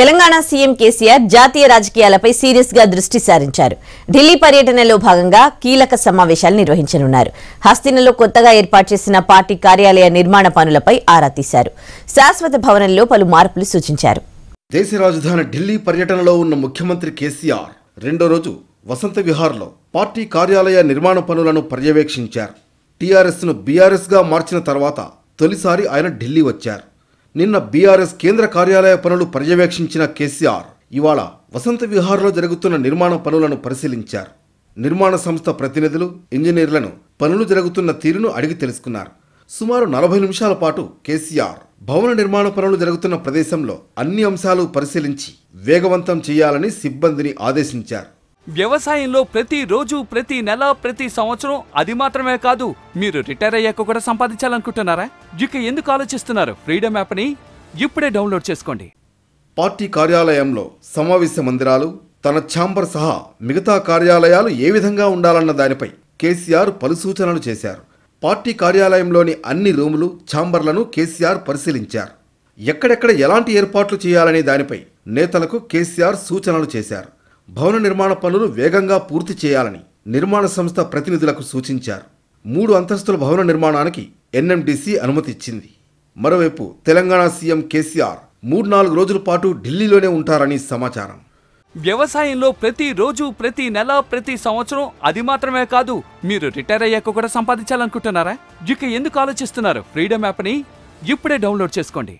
Telangana CM KCR జాతీయ రాజకీయాలపై serious గా దృష్టి సారించారు ఢిల్లీ పర్యటనలో భాగంగా కీలక సమావేశాలు నిర్వహించనున్నారు హస్తినలో కొత్తగా ఏర్పాటు చేసిన పార్టీ కార్యాలయ నిర్మాణ పనులపై ఆరా తీశారు శాశ్వత భవనంలో పలు మార్పులు సూచించారు దేశ రాజధాని ఢిల్లీ పర్యటనలో ఉన్న ముఖ్యమంత్రి కేసీఆర్ రెండో రోజు వసంత విహార్లో పార్టీ కార్యాలయ నిర్మాణ పనులను పర్యవేక్షించారు టీఆర్ఎస్ను బీఆర్ఎస్గా మార్చిన తర్వాత తొలిసారి ఆయన ఢిల్లీ వచ్చారు నిన్న బీఆర్ఎస్ కేంద్ర కార్యాలయ పనులు పర్యవేక్షించిన కేసీఆర్ ఇవాళ వసంత విహార్లో జరుగుతున్న నిర్మాణ పనులను పరిశీలించారు నిర్మాణ సంస్థ ప్రతినిధులు ఇంజనీర్లను పనులు జరుగుతున్న తీరును అడిగి తెలుసుకున్నారు సుమారు నలభై నిమిషాల పాటు కేసీఆర్ భవన నిర్మాణ పనులు జరుగుతున్న ప్రదేశంలో అన్ని అంశాలు పరిశీలించి వేగవంతం చేయాలని సిబ్బందిని ఆదేశించారు వ్యవసాయంలో ప్రతి రోజు ప్రతి నెల ప్రతి సంవత్సరం అది మాత్రమే కాదు మీరు రిటైర్ అయ్యాక కూడా సంపాదించాలనుకుంటున్నారా ఇక ఎందుకు ఆలోచిస్తున్నారు ఫ్రీడమ్ యాప్ని ఇప్పుడే డౌన్లోడ్ చేసుకోండి పార్టీ కార్యాలయంలో సమావేశ మందిరాలు తన ఛాంబర్ సహా మిగతా కార్యాలయాలు ఏ విధంగా ఉండాలన్న దానిపై కేసీఆర్ పలు సూచనలు చేశారు పార్టీ కార్యాలయంలోని అన్ని రూములు ఛాంబర్లను కేసీఆర్ పరిశీలించారు ఎక్కడెక్కడ ఎలాంటి ఏర్పాట్లు చేయాలనే దానిపై నేతలకు కేసీఆర్ సూచనలు చేశారు భవన నిర్మాణ పనులు వేగంగా పూర్తి చేయాలని నిర్మాణ సంస్థ ప్రతినిధులకు సూచించారు మూడు అంతస్తుల భవన నిర్మాణానికి ఎన్ఎండిసి అనుమతి ఇచ్చింది మరోవైపు తెలంగాణ సీఎం కేసీఆర్ మూడు నాలుగు రోజుల పాటు ఢిల్లీలోనే ఉంటారని సమాచారం వ్యవసాయంలో ప్రతి రోజు ప్రతి నెల ప్రతి సంవత్సరం అది మాత్రమే కాదు మీరు రిటైర్ అయ్యాక కూడా సంపాదించాలనుకుంటున్నారా ఇక ఎందుకు ఆలోచిస్తున్నారు ఫ్రీడమ్ యాప్ని ఇప్పుడే డౌన్లోడ్ చేసుకోండి